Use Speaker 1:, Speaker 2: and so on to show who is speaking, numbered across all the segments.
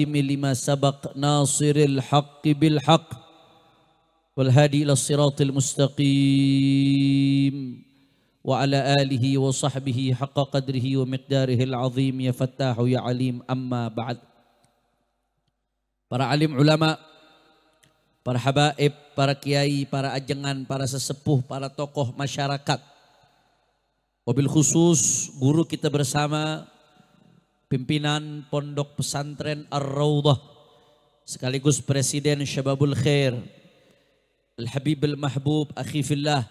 Speaker 1: لما سبق ناصر الحق بالحق والهادي إلى الصراط المستقيم وعلى آله وصحبه حق قدره ومقداره العظيم يا فتاح يا عليم أما بعد Para alim ulama, para habaib, para kiai, para ajengan, para sesepuh, para tokoh masyarakat. Wabil khusus guru kita bersama pimpinan Pondok Pesantren Ar-Raudhah sekaligus Presiden Syababul Khair Al-Habib Al-Mahbub Akhifillah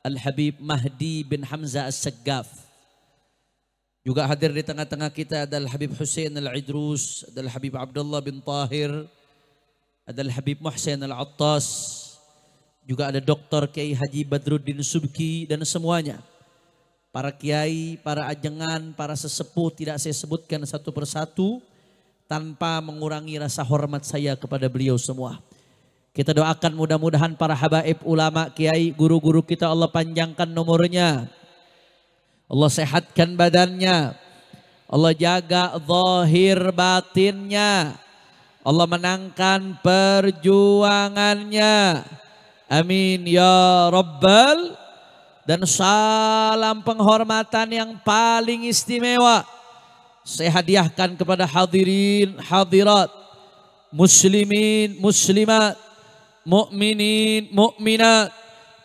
Speaker 1: Al-Habib Mahdi bin Hamzah As-Saggaf juga hadir di tengah-tengah kita ada Al-Habib Hussein Al-Idrus ada Al-Habib Abdullah bin Tahir ada Al-Habib Muhsin Al-Attas juga ada Dr. Kiai Haji Badruddin Subki dan semuanya para kiai, para ajengan, para sesepuh tidak saya sebutkan satu persatu tanpa mengurangi rasa hormat saya kepada beliau semua. Kita doakan mudah-mudahan para habaib ulama, kiai, guru-guru kita Allah panjangkan nomornya. Allah sehatkan badannya. Allah jaga zahir batinnya. Allah menangkan perjuangannya. Amin ya rabbal dan salam penghormatan yang paling istimewa saya hadiahkan kepada hadirin hadirat muslimin muslimat mukminin mukminat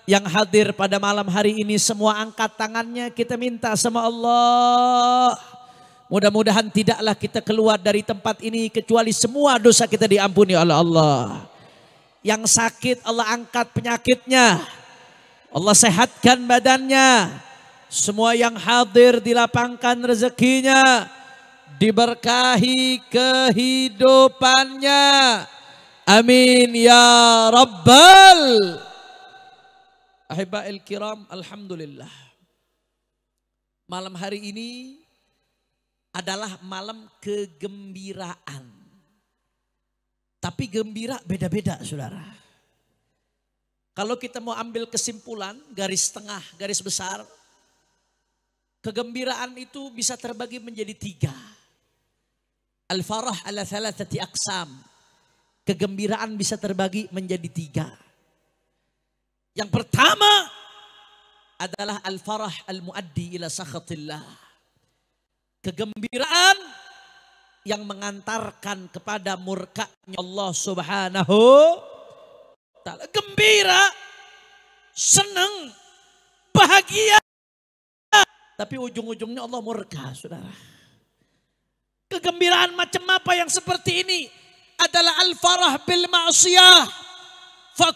Speaker 1: yang hadir pada malam hari ini semua angkat tangannya kita minta sama Allah mudah-mudahan tidaklah kita keluar dari tempat ini kecuali semua dosa kita diampuni oleh Allah yang sakit Allah angkat penyakitnya Allah sehatkan badannya. Semua yang hadir dilapangkan rezekinya. Diberkahi kehidupannya. Amin ya Rabbal. Ahibail kiram Alhamdulillah. Malam hari ini adalah malam kegembiraan. Tapi gembira beda-beda saudara. Kalau kita mau ambil kesimpulan, garis tengah, garis besar, kegembiraan itu bisa terbagi menjadi tiga. Al-farah ala thalathati aqsam. Kegembiraan bisa terbagi menjadi tiga. Yang pertama adalah al-farah al-muaddi ila sakhatillah. Kegembiraan yang mengantarkan kepada murkanya Allah subhanahu taala. Gembira, senang, bahagia. Tapi ujung-ujungnya Allah murka, Saudara. Kegembiraan macam apa yang seperti ini adalah al-farah bil ma'siyah. Fa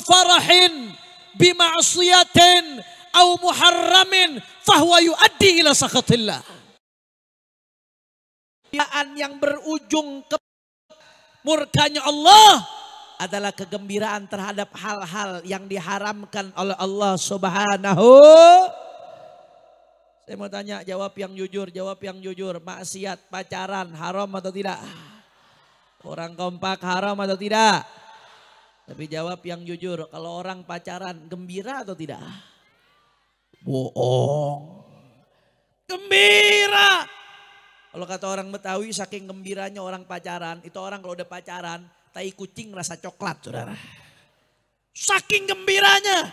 Speaker 1: farahin bi ma'siyatin au muharramin fahuwa yuaddi ila sakhatillah. Kegembiraan yang berujung ke murkanya Allah adalah kegembiraan terhadap hal-hal yang diharamkan oleh Allah Subhanahu. Saya mau tanya, jawab yang jujur, jawab yang jujur. Maksiat, pacaran, haram atau tidak? Orang kompak haram atau tidak? Tapi jawab yang jujur, kalau orang pacaran gembira atau tidak? Bohong. Gembira. Kalau kata orang Betawi saking gembiranya orang pacaran, itu orang kalau udah pacaran tai kucing rasa coklat saudara. Ah. Saking gembiranya.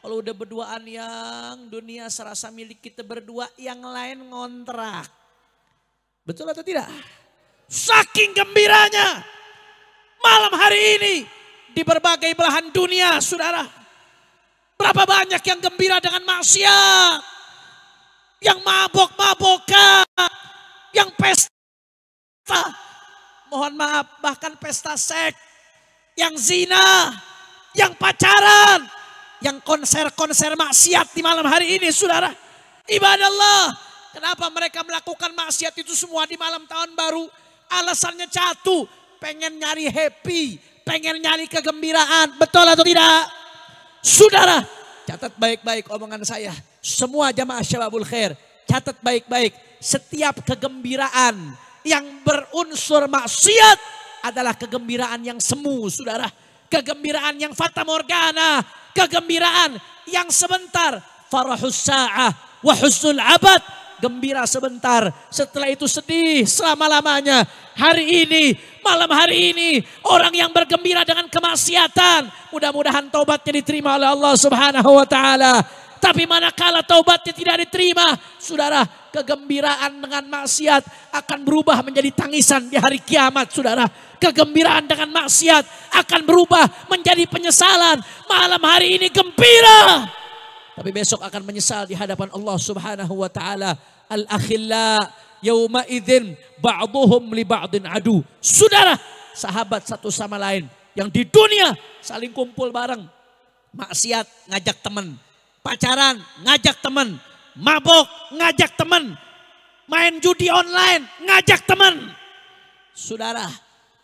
Speaker 1: Kalau udah berduaan yang dunia serasa milik kita berdua yang lain ngontrak. Betul atau tidak? Saking gembiranya. Malam hari ini di berbagai belahan dunia saudara. Berapa banyak yang gembira dengan maksiat. Yang mabok-mabokan. Yang pesta mohon maaf, bahkan pesta seks, yang zina, yang pacaran, yang konser-konser maksiat di malam hari ini saudara. Ibadah Allah, kenapa mereka melakukan maksiat itu semua di malam tahun baru? Alasannya satu, pengen nyari happy, pengen nyari kegembiraan, betul atau tidak? Saudara, catat baik-baik omongan saya. Semua jamaah syababul khair, catat baik-baik. Setiap kegembiraan, yang berunsur maksiat adalah kegembiraan yang semu, saudara. Kegembiraan yang fata morgana, kegembiraan yang sebentar. Farahus sa'ah wa abad. Gembira sebentar, setelah itu sedih selama-lamanya. Hari ini, malam hari ini, orang yang bergembira dengan kemaksiatan. Mudah-mudahan taubatnya diterima oleh Allah subhanahu wa ta'ala. Tapi manakala taubatnya tidak diterima, saudara, kegembiraan dengan maksiat akan berubah menjadi tangisan di hari kiamat, saudara. Kegembiraan dengan maksiat akan berubah menjadi penyesalan. Malam hari ini gembira, tapi besok akan menyesal di hadapan Allah Subhanahu wa taala. Al-akhilla yawma idhin ba'duhum li ba'din adu. Saudara, sahabat satu sama lain yang di dunia saling kumpul bareng. Maksiat ngajak teman, pacaran ngajak temen, mabok ngajak temen, main judi online ngajak temen. Saudara,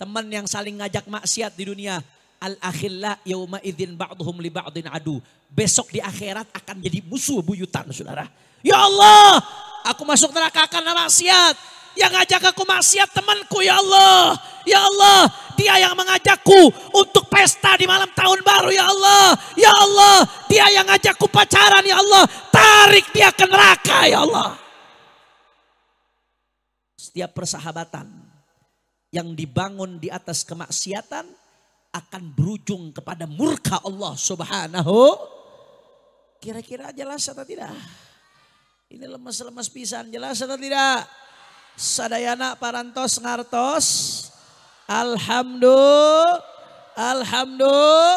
Speaker 1: teman yang saling ngajak maksiat di dunia, al akhilla yauma idzin ba'dhum li ba'dhin adu. Besok di akhirat akan jadi musuh buyutan, Saudara. Ya Allah, aku masuk neraka karena maksiat yang ngajak aku maksiat temanku ya Allah. Ya Allah, dia yang mengajakku untuk pesta di malam tahun baru ya Allah. Ya Allah, dia yang ngajakku pacaran ya Allah. Tarik dia ke neraka ya Allah. Setiap persahabatan yang dibangun di atas kemaksiatan akan berujung kepada murka Allah subhanahu. Kira-kira jelas atau tidak? Ini lemes-lemes pisan jelas atau tidak? sadayana parantos ngartos alhamdulillah alhamdulillah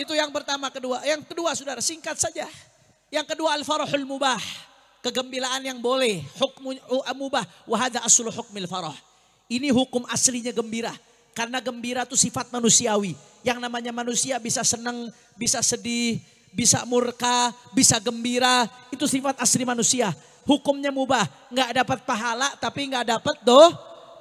Speaker 1: itu yang pertama kedua yang kedua saudara singkat saja yang kedua al-farahul mubah kegembiraan yang boleh hukum uh, mubah wahada asul hukmil farah ini hukum aslinya gembira karena gembira itu sifat manusiawi yang namanya manusia bisa senang bisa sedih bisa murka bisa gembira itu sifat asli manusia hukumnya mubah. Nggak dapat pahala tapi nggak dapat do,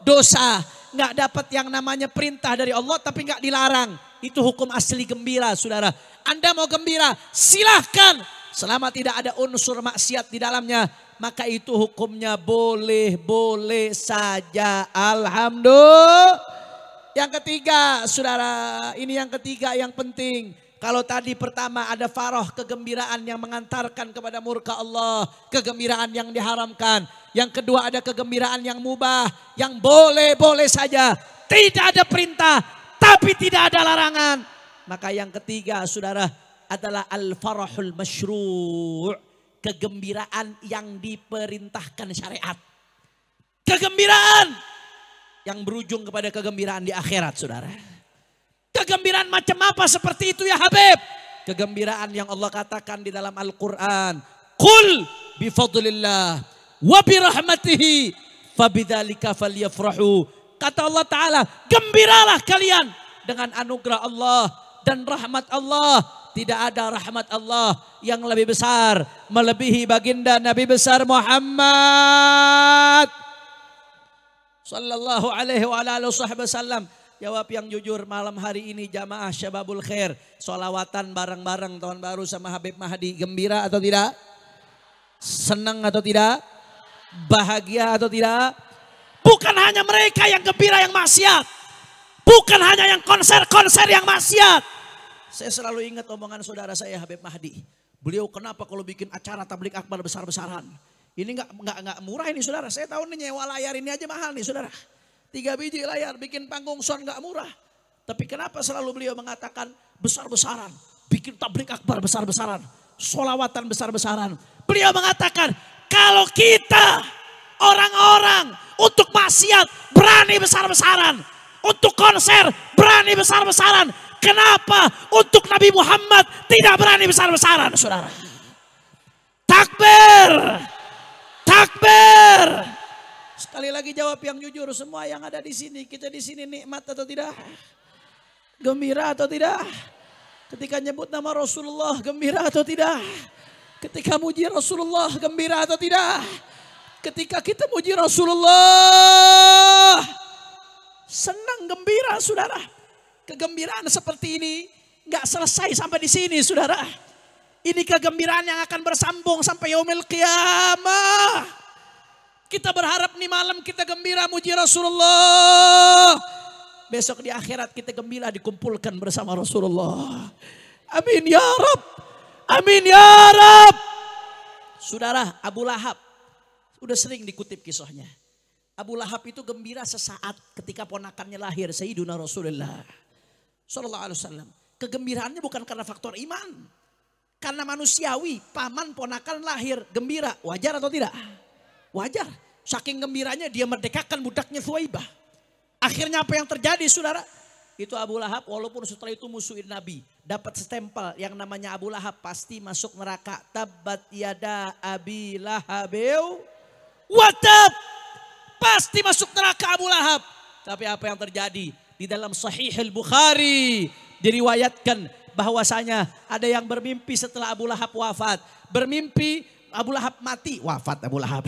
Speaker 1: dosa. Nggak dapat yang namanya perintah dari Allah tapi nggak dilarang. Itu hukum asli gembira saudara. Anda mau gembira silahkan. Selama tidak ada unsur maksiat di dalamnya. Maka itu hukumnya boleh-boleh saja. Alhamdulillah. Yang ketiga, saudara, ini yang ketiga yang penting. Kalau tadi pertama ada faroh kegembiraan yang mengantarkan kepada murka Allah. Kegembiraan yang diharamkan. Yang kedua ada kegembiraan yang mubah. Yang boleh-boleh saja. Tidak ada perintah. Tapi tidak ada larangan. Maka yang ketiga saudara adalah al farohul masyru' kegembiraan yang diperintahkan syariat. Kegembiraan yang berujung kepada kegembiraan di akhirat, saudara. Kegembiraan macam apa seperti itu ya Habib? Kegembiraan yang Allah katakan di dalam Al-Quran. Qul bifadlillah wa birahmatihi fabidhalika falyafrahu. Kata Allah Ta'ala, gembiralah kalian dengan anugerah Allah dan rahmat Allah. Tidak ada rahmat Allah yang lebih besar melebihi baginda Nabi besar Muhammad sallallahu alaihi wa wa wasallam. Jawab yang jujur malam hari ini jamaah Syababul Khair. Solawatan bareng-bareng tahun baru sama Habib Mahdi. Gembira atau tidak? Senang atau tidak? Bahagia atau tidak? Bukan hanya mereka yang gembira yang maksiat. Bukan hanya yang konser-konser yang maksiat. Saya selalu ingat omongan saudara saya Habib Mahdi. Beliau kenapa kalau bikin acara tablik akbar besar-besaran? Ini nggak nggak nggak murah ini saudara. Saya tahu ini nyewa layar ini aja mahal nih saudara. Tiga biji layar bikin panggung sound nggak murah. Tapi kenapa selalu beliau mengatakan besar-besaran. Bikin tablik akbar besar-besaran. Solawatan besar-besaran. Beliau mengatakan kalau kita orang-orang untuk maksiat berani besar-besaran. Untuk konser berani besar-besaran. Kenapa untuk Nabi Muhammad tidak berani besar-besaran saudara? Takbir! Takbir! Sekali lagi jawab yang jujur, semua yang ada di sini, kita di sini nikmat atau tidak? Gembira atau tidak? Ketika nyebut nama Rasulullah, gembira atau tidak? Ketika muji Rasulullah, gembira atau tidak? Ketika kita muji Rasulullah, senang gembira saudara. Kegembiraan seperti ini nggak selesai sampai di sini saudara. Ini kegembiraan yang akan bersambung sampai yaumil qiyamah kita berharap nih malam kita gembira muji Rasulullah. Besok di akhirat kita gembira dikumpulkan bersama Rasulullah. Amin ya Rab. Amin ya Rab. Saudara Abu Lahab. Udah sering dikutip kisahnya. Abu Lahab itu gembira sesaat ketika ponakannya lahir. Sayyiduna Rasulullah. Sallallahu alaihi wasallam. Kegembiraannya bukan karena faktor iman. Karena manusiawi, paman ponakan lahir, gembira, wajar atau tidak? Wajar. Saking gembiranya dia merdekakan budaknya Suwaibah. Akhirnya apa yang terjadi saudara? Itu Abu Lahab walaupun setelah itu musuhin Nabi. Dapat stempel yang namanya Abu Lahab pasti masuk neraka. Tabat yada abi What Watab. Pasti masuk neraka Abu Lahab. Tapi apa yang terjadi? Di dalam sahih al-Bukhari diriwayatkan bahwasanya ada yang bermimpi setelah Abu Lahab wafat. Bermimpi Abu Lahab mati, wafat Abu Lahab.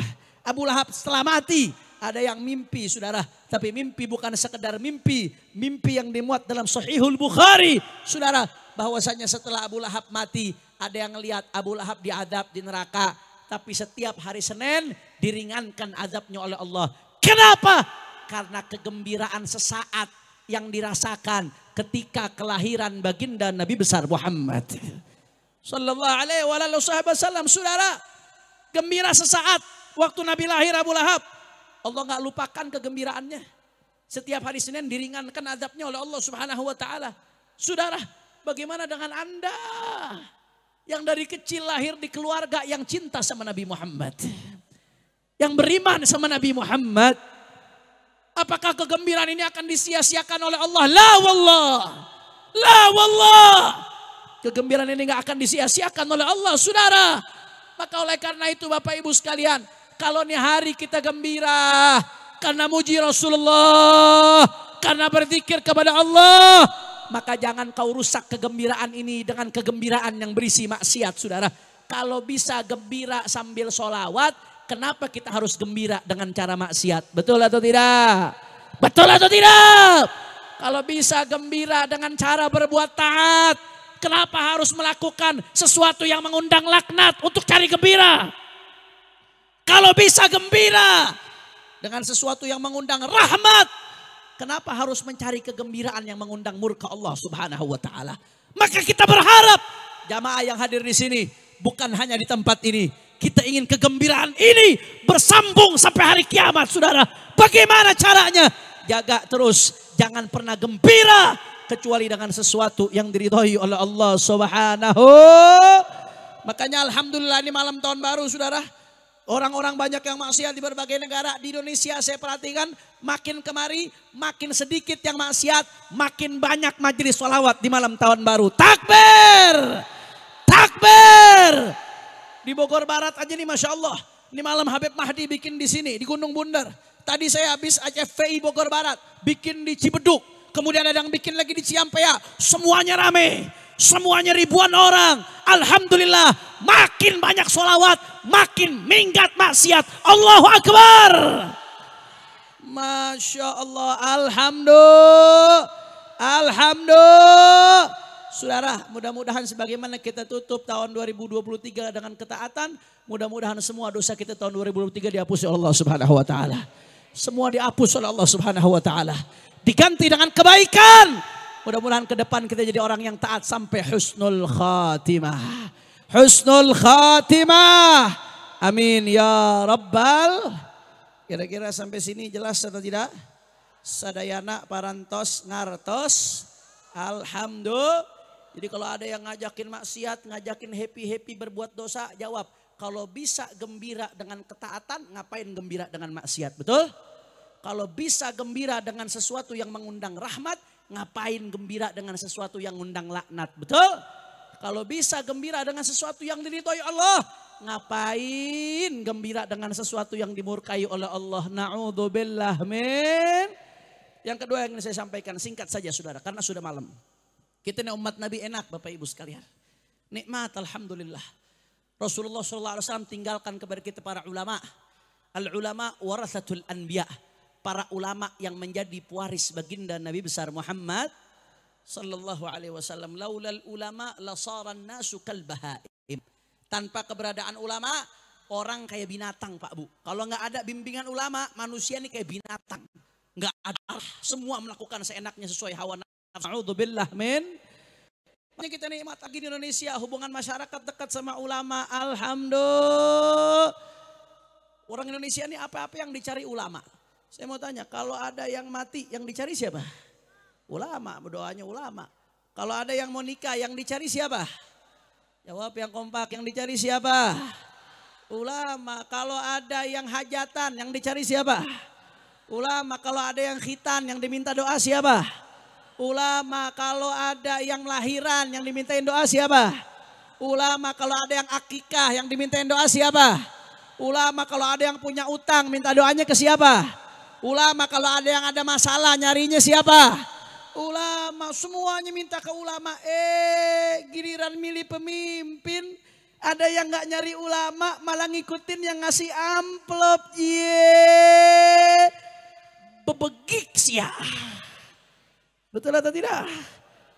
Speaker 1: Abu Lahab setelah mati. Ada yang mimpi saudara. Tapi mimpi bukan sekedar mimpi. Mimpi yang dimuat dalam Sahihul Bukhari. Saudara bahwasanya setelah Abu Lahab mati. Ada yang lihat Abu Lahab diadab di neraka. Tapi setiap hari Senin diringankan azabnya oleh Allah. Kenapa? Karena kegembiraan sesaat yang dirasakan ketika kelahiran baginda Nabi besar Muhammad. Sallallahu alaihi wa sallam. Saudara, gembira sesaat Waktu Nabi lahir Abu Lahab, Allah nggak lupakan kegembiraannya. Setiap hari Senin diringankan azabnya oleh Allah Subhanahu wa taala. Saudara, bagaimana dengan Anda? Yang dari kecil lahir di keluarga yang cinta sama Nabi Muhammad. Yang beriman sama Nabi Muhammad. Apakah kegembiraan ini akan disia-siakan oleh Allah? La wallah. La wallah. Kegembiraan ini nggak akan disia-siakan oleh Allah, saudara. Maka oleh karena itu Bapak Ibu sekalian, kalau nih hari kita gembira karena muji Rasulullah, karena berzikir kepada Allah, maka jangan kau rusak kegembiraan ini dengan kegembiraan yang berisi maksiat, saudara. Kalau bisa gembira sambil solawat, kenapa kita harus gembira dengan cara maksiat? Betul atau tidak? Betul atau tidak? Kalau bisa gembira dengan cara berbuat taat, kenapa harus melakukan sesuatu yang mengundang laknat untuk cari gembira? bisa gembira dengan sesuatu yang mengundang rahmat. Kenapa harus mencari kegembiraan yang mengundang murka Allah Subhanahu wa taala? Maka kita berharap jamaah yang hadir di sini bukan hanya di tempat ini. Kita ingin kegembiraan ini bersambung sampai hari kiamat, Saudara. Bagaimana caranya? Jaga terus, jangan pernah gembira kecuali dengan sesuatu yang diridhoi oleh Allah Subhanahu. Makanya alhamdulillah ini malam tahun baru, Saudara. Orang-orang banyak yang maksiat di berbagai negara. Di Indonesia saya perhatikan makin kemari makin sedikit yang maksiat. Makin banyak majelis sholawat di malam tahun baru. Takbir! Takbir! Di Bogor Barat aja nih Masya Allah. Ini malam Habib Mahdi bikin di sini di Gunung Bundar. Tadi saya habis HFPI Bogor Barat. Bikin di Cibeduk. Kemudian ada yang bikin lagi di Ciampea. Semuanya rame semuanya ribuan orang. Alhamdulillah, makin banyak sholawat, makin minggat maksiat. Allahu Akbar. Masya Allah, Alhamdulillah. Alhamdulillah. Saudara, mudah-mudahan sebagaimana kita tutup tahun 2023 dengan ketaatan, mudah-mudahan semua dosa kita tahun 2023 dihapus oleh Allah Subhanahu wa taala. Semua dihapus oleh Allah Subhanahu wa taala. Diganti dengan kebaikan, Mudah-mudahan ke depan kita jadi orang yang taat sampai husnul khatimah. Husnul khatimah. Amin ya rabbal. Kira-kira sampai sini jelas atau tidak? Sadayana parantos ngartos. Alhamdulillah. Jadi kalau ada yang ngajakin maksiat, ngajakin happy-happy berbuat dosa, jawab. Kalau bisa gembira dengan ketaatan, ngapain gembira dengan maksiat, betul? Kalau bisa gembira dengan sesuatu yang mengundang rahmat, ngapain gembira dengan sesuatu yang undang laknat. Betul? Kalau bisa gembira dengan sesuatu yang diridhoi Allah. Ngapain gembira dengan sesuatu yang dimurkai oleh Allah. Na'udzubillah min. Yang kedua yang ingin saya sampaikan singkat saja saudara karena sudah malam. Kita ini umat Nabi enak Bapak Ibu sekalian. Nikmat Alhamdulillah. Rasulullah SAW tinggalkan kepada kita para ulama. Al-ulama warasatul anbiya' para ulama yang menjadi pewaris baginda Nabi besar Muhammad sallallahu alaihi wasallam laulal ulama lasaran nasu kalbahaim tanpa keberadaan ulama orang kayak binatang Pak Bu kalau nggak ada bimbingan ulama manusia ini kayak binatang nggak ada semua melakukan seenaknya sesuai hawa nafsu auzubillah min ini kita nih mata di Indonesia hubungan masyarakat dekat sama ulama alhamdulillah Orang Indonesia ini apa-apa yang dicari ulama. Saya mau tanya, kalau ada yang mati, yang dicari siapa? Ulama, doanya ulama. Kalau ada yang mau nikah, yang dicari siapa? Jawab yang kompak, yang dicari siapa? Ulama. Kalau ada yang hajatan, yang dicari siapa? Ulama. Kalau ada yang khitan, yang diminta doa siapa? Ulama. Kalau ada yang lahiran, yang dimintain doa siapa? Ulama. Kalau ada yang akikah, yang dimintain doa siapa? Ulama. Kalau ada yang punya utang, minta doanya ke siapa? Ulama kalau ada yang ada masalah nyarinya siapa? Ulama semuanya minta ke ulama. Eh giliran milih pemimpin ada yang nggak nyari ulama malah ngikutin yang ngasih amplop. Ye. Bebegik ya. Betul atau tidak?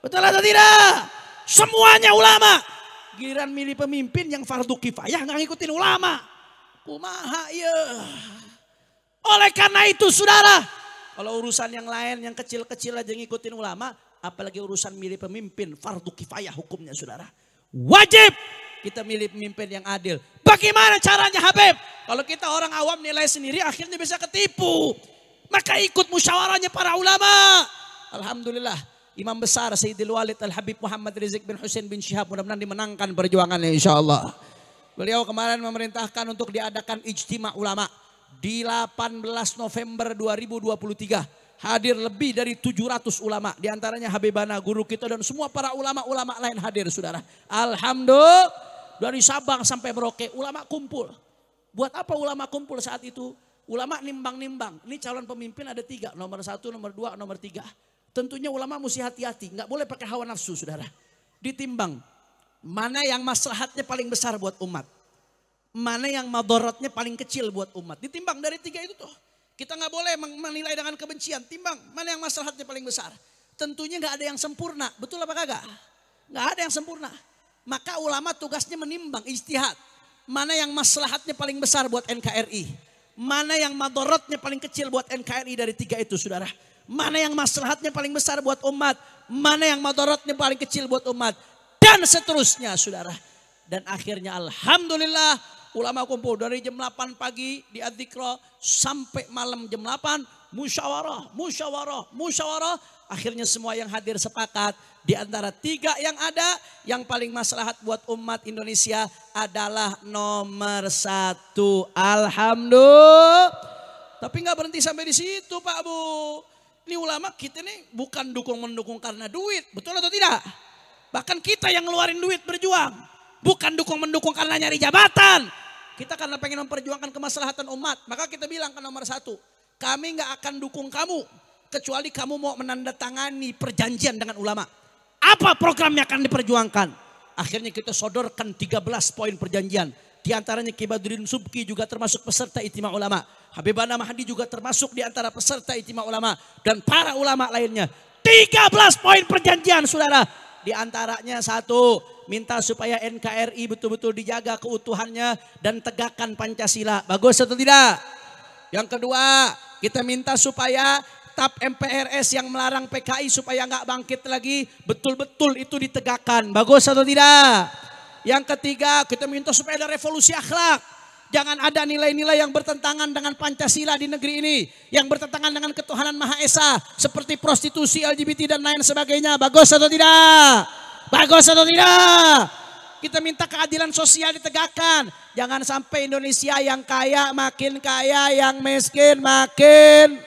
Speaker 1: Betul atau tidak? Semuanya ulama. Giliran milih pemimpin yang fardu kifayah nggak ngikutin ulama. Kumaha ya. Oleh karena itu saudara, kalau urusan yang lain yang kecil-kecil aja ngikutin ulama, apalagi urusan milih pemimpin, fardu kifayah hukumnya saudara. Wajib kita milih pemimpin yang adil. Bagaimana caranya Habib? Kalau kita orang awam nilai sendiri akhirnya bisa ketipu. Maka ikut musyawarahnya para ulama. Alhamdulillah Imam Besar Sayyidil Walid Al-Habib Muhammad Rizik bin Husin bin Syihab mudah-mudahan dimenangkan perjuangannya insya Allah. Beliau kemarin memerintahkan untuk diadakan ijtima ulama' di 18 November 2023 hadir lebih dari 700 ulama. diantaranya Habibana, guru kita dan semua para ulama-ulama lain hadir saudara. Alhamdulillah. Dari Sabang sampai Merauke ulama kumpul. Buat apa ulama kumpul saat itu? Ulama nimbang-nimbang. Ini calon pemimpin ada tiga. Nomor satu, nomor dua, nomor tiga. Tentunya ulama mesti hati-hati. Nggak boleh pakai hawa nafsu saudara. Ditimbang. Mana yang maslahatnya paling besar buat umat mana yang madorotnya paling kecil buat umat. Ditimbang dari tiga itu tuh. Kita nggak boleh menilai dengan kebencian. Timbang mana yang maslahatnya paling besar. Tentunya nggak ada yang sempurna. Betul apa kagak? Nggak ada yang sempurna. Maka ulama tugasnya menimbang, istihad. Mana yang maslahatnya paling besar buat NKRI. Mana yang madorotnya paling kecil buat NKRI dari tiga itu saudara. Mana yang maslahatnya paling besar buat umat. Mana yang madorotnya paling kecil buat umat. Dan seterusnya saudara. Dan akhirnya Alhamdulillah ulama kumpul dari jam 8 pagi di Adzikra sampai malam jam 8 musyawarah, musyawarah, musyawarah. Akhirnya semua yang hadir sepakat di antara tiga yang ada yang paling maslahat buat umat Indonesia adalah nomor satu. Alhamdulillah. Tapi nggak berhenti sampai di situ Pak Bu. Ini ulama kita nih bukan dukung mendukung karena duit, betul atau tidak? Bahkan kita yang ngeluarin duit berjuang bukan dukung mendukung karena nyari jabatan, kita karena pengen memperjuangkan kemaslahatan umat. Maka kita bilang ke kan nomor satu. Kami nggak akan dukung kamu. Kecuali kamu mau menandatangani perjanjian dengan ulama. Apa program yang akan diperjuangkan? Akhirnya kita sodorkan 13 poin perjanjian. Di antaranya Kibaduddin Subki juga termasuk peserta itima ulama. Habibana Mahdi juga termasuk di antara peserta itima ulama. Dan para ulama lainnya. 13 poin perjanjian saudara. Di antaranya satu, minta supaya NKRI betul-betul dijaga keutuhannya dan tegakkan Pancasila. Bagus atau tidak? Yang kedua, kita minta supaya tap MPRS yang melarang PKI supaya nggak bangkit lagi betul-betul itu ditegakkan. Bagus atau tidak? Yang ketiga, kita minta supaya ada revolusi akhlak. Jangan ada nilai-nilai yang bertentangan dengan Pancasila di negeri ini. Yang bertentangan dengan ketuhanan Maha Esa. Seperti prostitusi, LGBT dan lain sebagainya. Bagus atau tidak? Bagus atau tidak? Kita minta keadilan sosial ditegakkan. Jangan sampai Indonesia yang kaya makin kaya, yang miskin makin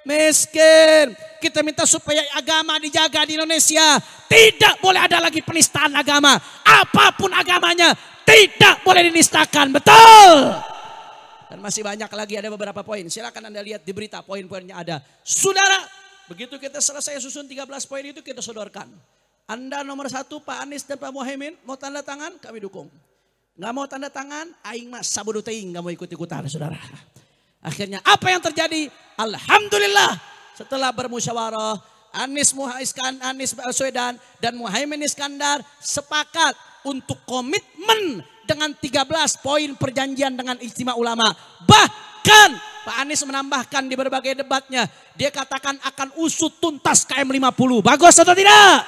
Speaker 1: miskin. Kita minta supaya agama dijaga di Indonesia. Tidak boleh ada lagi penistaan agama. Apapun agamanya, tidak boleh dinistakan. Betul. Dan masih banyak lagi ada beberapa poin. Silakan Anda lihat di berita poin-poinnya ada. Saudara, begitu kita selesai susun 13 poin itu kita sodorkan. Anda nomor satu Pak Anies dan Pak mohaimin mau tanda tangan kami dukung. Nggak mau tanda tangan, aing mas sabudu teing nggak mau ikut-ikutan saudara. Akhirnya apa yang terjadi? Alhamdulillah setelah bermusyawarah Anies Muhaiskan, Anies Baswedan dan Muhaimin Iskandar sepakat untuk komitmen dengan 13 poin perjanjian dengan istimewa ulama. Bahkan Pak Anies menambahkan di berbagai debatnya, dia katakan akan usut tuntas KM 50. Bagus atau tidak?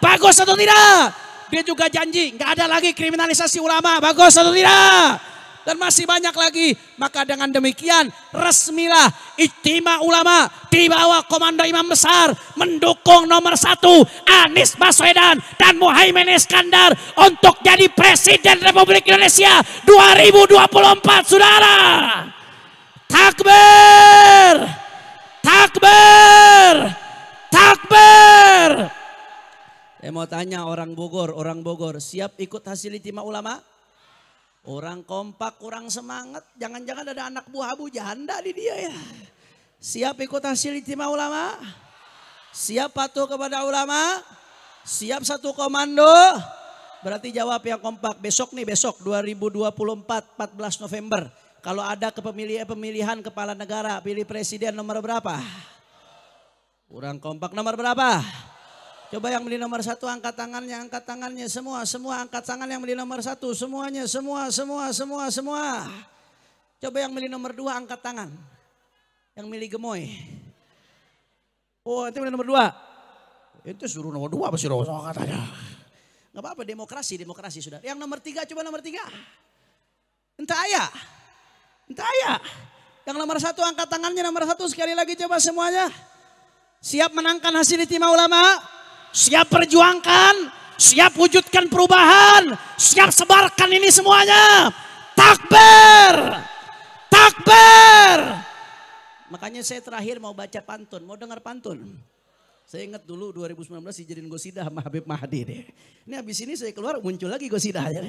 Speaker 2: Bagus atau tidak?
Speaker 1: Dia juga janji nggak ada lagi kriminalisasi ulama. Bagus atau tidak? dan masih banyak lagi. Maka dengan demikian resmilah ijtima ulama di bawah komando imam besar mendukung nomor satu Anies Baswedan dan Muhaimin Iskandar untuk jadi Presiden Republik Indonesia 2024 saudara. Takbir! Takbir! Takbir! Saya eh, mau tanya orang Bogor, orang Bogor siap ikut hasil istimewa ulama? Orang kompak, kurang semangat. Jangan-jangan ada anak buah Abu Janda di dia ya. Siap ikut hasil istimewa ulama? Siap patuh kepada ulama? Siap satu komando? Berarti jawab yang kompak. Besok nih, besok 2024, 14 November. Kalau ada kepemilihan eh, pemilihan kepala negara, pilih presiden nomor berapa? Kurang kompak nomor berapa? Coba yang beli nomor satu angkat tangannya, angkat tangannya semua, semua angkat tangan yang beli nomor satu, semuanya, semua, semua, semua, semua. Coba yang beli nomor dua angkat tangan, yang milih gemoy. Oh itu milih nomor dua. Itu suruh nomor dua pasti rosak katanya. Gak apa-apa demokrasi, demokrasi sudah. Yang nomor tiga coba nomor tiga. Entah ayah, entah ayah. Yang nomor satu angkat tangannya nomor satu sekali lagi coba semuanya. Siap menangkan hasil istimewa ulama? siap perjuangkan, siap wujudkan perubahan, siap sebarkan ini semuanya. Takbir! Takbir! Makanya saya terakhir mau baca pantun, mau dengar pantun. Saya ingat dulu 2019 dijadiin gosidah sama Habib Mahdi deh. Ini habis ini saya keluar muncul lagi gosidah. Ya.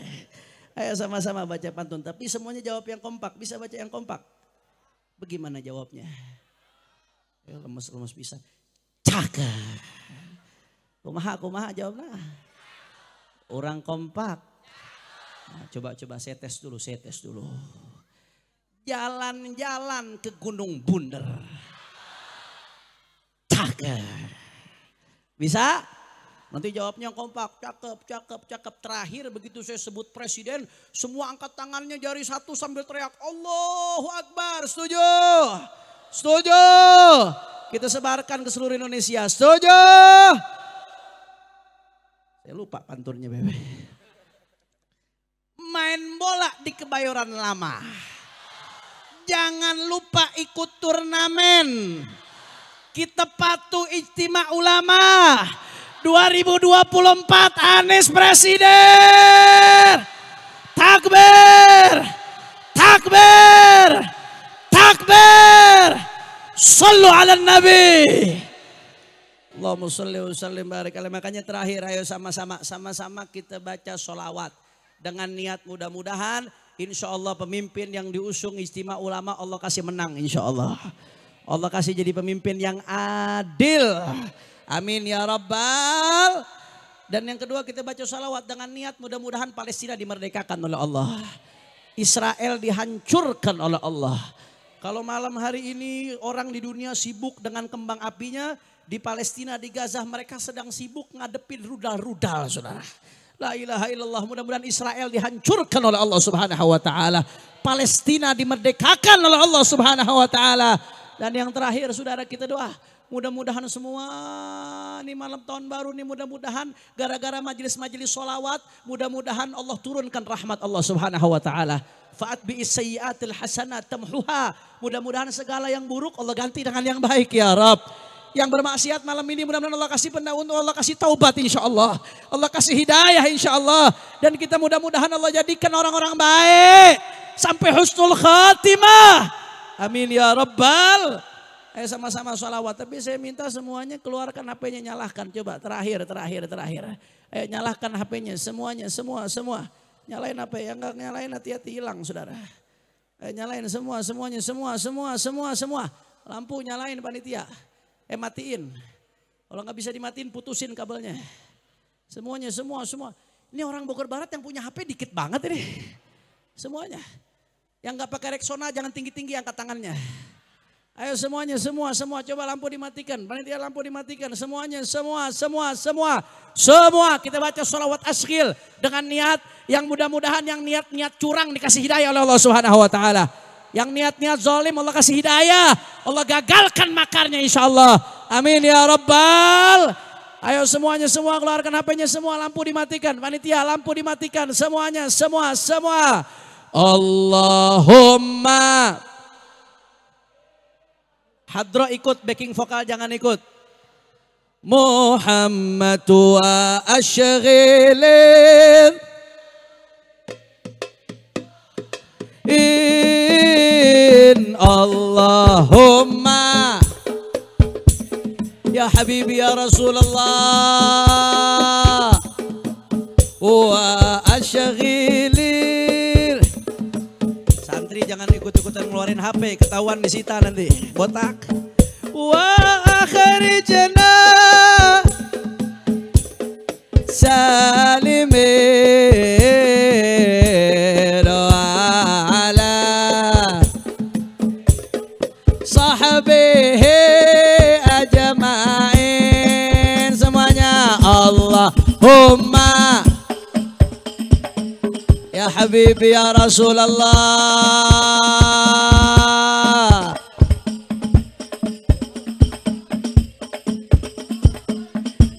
Speaker 1: Ayo sama-sama baca pantun. Tapi semuanya jawab yang kompak. Bisa baca yang kompak? Bagaimana jawabnya? Ya, lemes-lemes bisa. Cakep. Kumaha kumaha jawablah. Orang kompak. coba nah, coba coba saya tes dulu, saya tes dulu. Jalan-jalan ke Gunung Bunder. Cakep. Bisa? Nanti jawabnya kompak, cakep, cakep, cakep. Terakhir begitu saya sebut presiden, semua angkat tangannya jari satu sambil teriak, Allahu Akbar, setuju? Setuju? Kita sebarkan ke seluruh Indonesia, setuju? Saya lupa panturnya bebek, Main bola di Kebayoran Lama. Jangan lupa ikut turnamen. Kita patuh istimewa ulama. 2024 Anies Presiden. Takbir. Takbir. Takbir. Sallu ala nabi. Allahumma salli wa sallim barik. Makanya terakhir ayo sama-sama sama-sama kita baca solawat dengan niat mudah-mudahan insya Allah pemimpin yang diusung istimewa ulama Allah kasih menang insya Allah. Allah kasih jadi pemimpin yang adil. Amin ya Rabbal. Dan yang kedua kita baca salawat dengan niat mudah-mudahan Palestina dimerdekakan oleh Allah. Israel dihancurkan oleh Allah. Kalau malam hari ini orang di dunia sibuk dengan kembang apinya, di Palestina, di Gaza mereka sedang sibuk ngadepin rudal-rudal saudara. La ilaha illallah mudah-mudahan Israel dihancurkan oleh Allah subhanahu wa ta'ala. Palestina dimerdekakan oleh Allah subhanahu wa ta'ala. Dan yang terakhir saudara kita doa. Mudah-mudahan semua ini malam tahun baru nih mudah-mudahan gara-gara majelis-majelis solawat mudah-mudahan Allah turunkan rahmat Allah Subhanahu wa taala. Fa'at bi sayyiatil hasanat tamhuha. Mudah-mudahan segala yang buruk Allah ganti dengan yang baik ya Rabb yang bermaksiat malam ini mudah-mudahan Allah kasih pendaun, Allah kasih taubat insya Allah. Allah kasih hidayah insya Allah. Dan kita mudah-mudahan Allah jadikan orang-orang baik. Sampai husnul khatimah. Amin ya Rabbal. Ayo sama-sama salawat Tapi saya minta semuanya keluarkan HP-nya, nyalahkan. Coba terakhir, terakhir, terakhir. Ayo nyalahkan HP-nya, semuanya, semua, semua. Nyalain apa yang enggak nyalain hati-hati hilang saudara. Ayo nyalain semua, semuanya, semua, semua, semua, semua. Lampu nyalain panitia eh matiin. Kalau nggak bisa dimatiin putusin kabelnya. Semuanya, semua, semua. Ini orang Bogor Barat yang punya HP dikit banget ini. Semuanya. Yang nggak pakai reksona jangan tinggi-tinggi angkat tangannya. Ayo semuanya, semua, semua. Coba lampu dimatikan. Panitia lampu dimatikan. Semuanya, semua, semua, semua. Semua kita baca sholawat askil. Dengan niat yang mudah-mudahan yang niat-niat curang dikasih hidayah oleh Allah subhanahu wa ta'ala. Yang niat-niat zolim Allah kasih hidayah. Allah gagalkan makarnya insya Allah. Amin ya Rabbal. Ayo semuanya semua keluarkan hp semua lampu dimatikan. Panitia lampu dimatikan semuanya semua semua. Allahumma. Hadro ikut backing vokal jangan ikut. Muhammad wa ashghilin. اللهم يا حبيبي يا رسول الله وأشغلي santri jangan ikut-ikutan ngeluarin HP ketahuan disita nanti botak wa akhrijna sa حبيبي يا رسول الله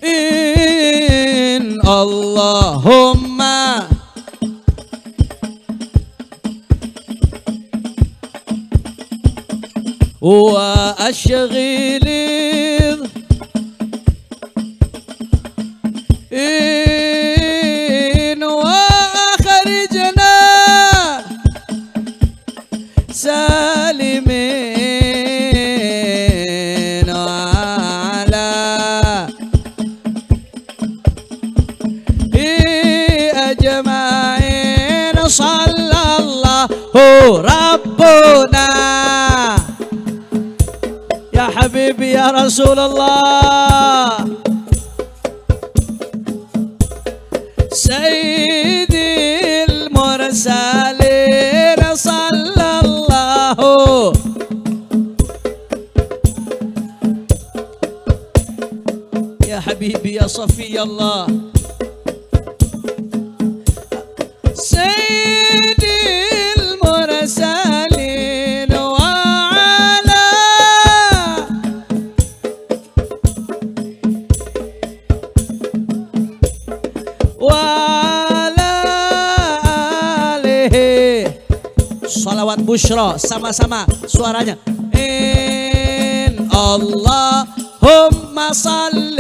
Speaker 1: إن اللهم وأشغلي يا رسول الله سيدي المرسلين صلى الله يا حبيبي يا صفي الله Bushro sama-sama suaranya in Allahumma salli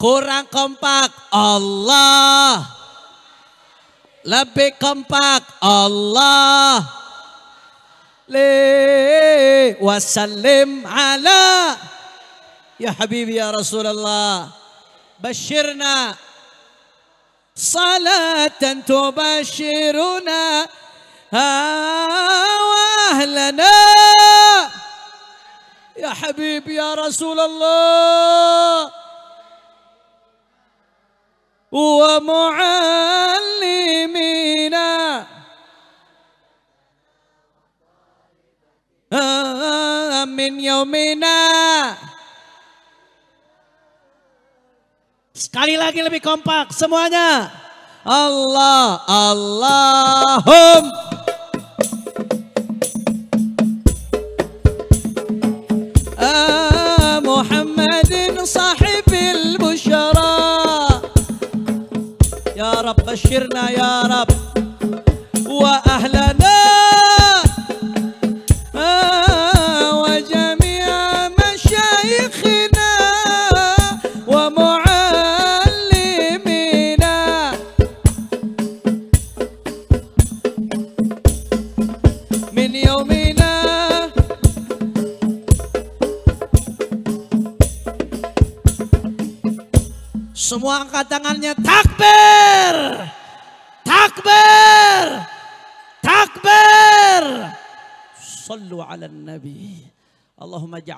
Speaker 1: Kurang kompak. Allah. Lebih kompak. Allah. Li wasallim ala. Ya Habibi ya Rasulullah. Bashirna. Salatan tubashiruna. وأهلنا يا حبيبي يا رسول الله ومعلمنا من يومنا Sekali lagi lebih kompak semuanya. Allah, Allahumma. رب بشرنا يا رب واهلنا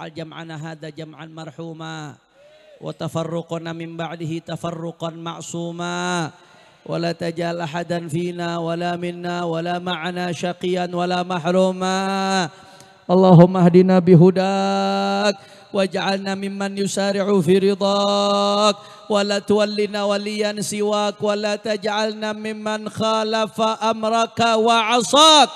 Speaker 1: واجعل جمعنا هذا جمعا مرحوما وتفرقنا من بعده تفرقا معصوما ولا تجعل أحدا فينا ولا منا ولا معنا شقيا ولا محروما اللهم اهدنا بهداك واجعلنا ممن يسارع في رضاك ولا تولنا وليا سواك ولا تجعلنا ممن خالف أمرك وعصاك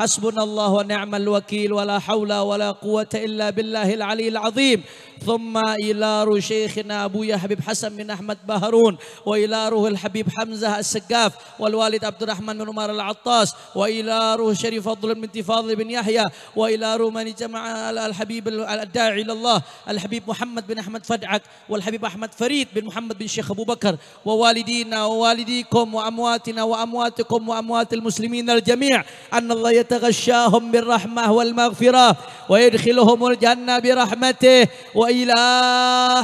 Speaker 1: حسبنا الله ونعم الوكيل ولا حول ولا قوة إلا بالله العلي العظيم ثم إلى شيخنا أبويا حبيب حسن بن أحمد بهرون وإلى روح الحبيب حمزة السقاف والوالد عبد الرحمن بن عمر العطاس وإلى روح شريف فضل بن فاضل بن يحيى وإلى روح من جمع الحبيب الداعي إلى الله الحبيب محمد بن أحمد فدعك والحبيب أحمد فريد بن محمد بن شيخ أبو بكر ووالدينا ووالديكم وأمواتنا وأمواتكم وأموات المسلمين الجميع أن الله يتقبل يتغشاهم بالرحمة والمغفرة ويدخلهم الجنة برحمته وإلى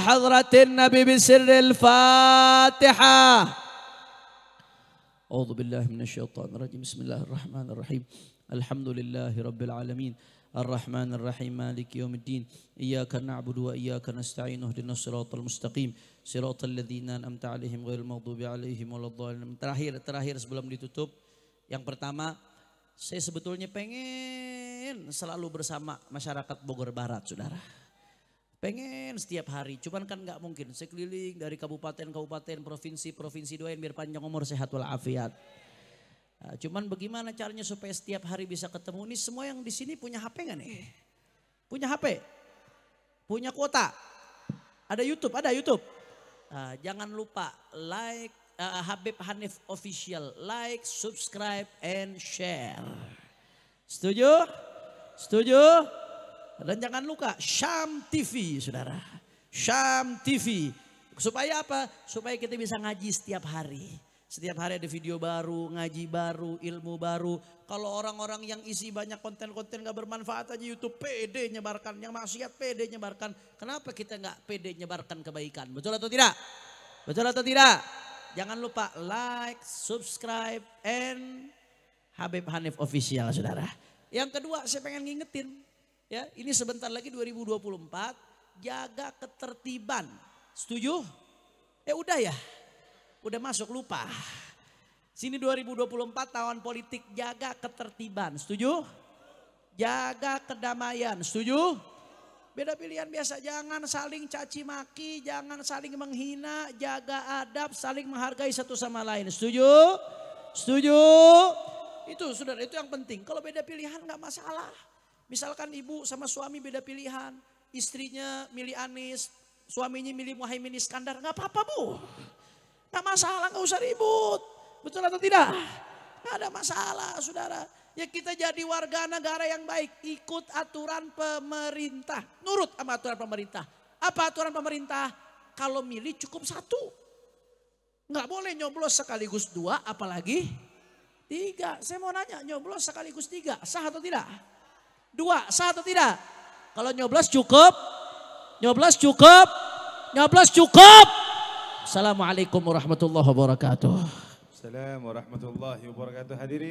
Speaker 1: حضرة النبي بسر الفاتحة أعوذ بالله من الشيطان الرجيم بسم الله الرحمن الرحيم الحمد لله رب العالمين الرحمن الرحيم مالك يوم الدين إياك نعبد وإياك نستعين اهدنا الصراط المستقيم صراط الذين أنعمت عليهم غير المغضوب عليهم ولا الضالين terakhir terakhir sebelum ditutup yang pertama Saya sebetulnya pengen selalu bersama masyarakat Bogor Barat, saudara. Pengen setiap hari, cuman kan nggak mungkin. Saya keliling dari kabupaten-kabupaten, provinsi-provinsi doain biar panjang umur sehat walafiat. Nah, cuman bagaimana caranya supaya setiap hari bisa ketemu? Ini semua yang di sini punya HP nggak nih? Punya HP? Punya kuota? Ada YouTube? Ada YouTube? Nah, jangan lupa like, uh, Habib Hanif Official. Like, subscribe, and share. Setuju? Setuju? Dan jangan lupa Syam TV saudara. Syam TV. Supaya apa? Supaya kita bisa ngaji setiap hari. Setiap hari ada video baru, ngaji baru, ilmu baru. Kalau orang-orang yang isi banyak konten-konten gak bermanfaat aja YouTube PD nyebarkan. Yang maksiat PD nyebarkan. Kenapa kita nggak PD nyebarkan kebaikan? Betul atau tidak? Betul atau tidak? Jangan lupa like, subscribe, and Habib Hanif Official saudara. Yang kedua saya pengen ngingetin. ya Ini sebentar lagi 2024. Jaga ketertiban. Setuju? Eh udah ya? Udah masuk lupa. Sini 2024 tahun politik jaga ketertiban. Setuju? Jaga kedamaian. Setuju? Beda pilihan biasa jangan saling caci maki, jangan saling menghina, jaga adab, saling menghargai satu sama lain. Setuju? Setuju? Itu saudara, itu yang penting. Kalau beda pilihan nggak masalah. Misalkan ibu sama suami beda pilihan, istrinya milih Anies, suaminya milih Muhaimin Iskandar, nggak apa-apa bu. Nggak masalah, nggak usah ribut. Betul atau tidak? Nggak ada masalah, saudara ya kita jadi warga negara yang baik. Ikut aturan pemerintah. Nurut sama aturan pemerintah. Apa aturan pemerintah? Kalau milih cukup satu. Nggak boleh nyoblos sekaligus dua apalagi tiga. Saya mau nanya nyoblos sekaligus tiga sah atau tidak? Dua sah atau tidak? Kalau nyoblos cukup, nyoblos cukup, nyoblos cukup. Assalamualaikum warahmatullahi wabarakatuh. Assalamualaikum warahmatullahi wabarakatuh. Hadirin.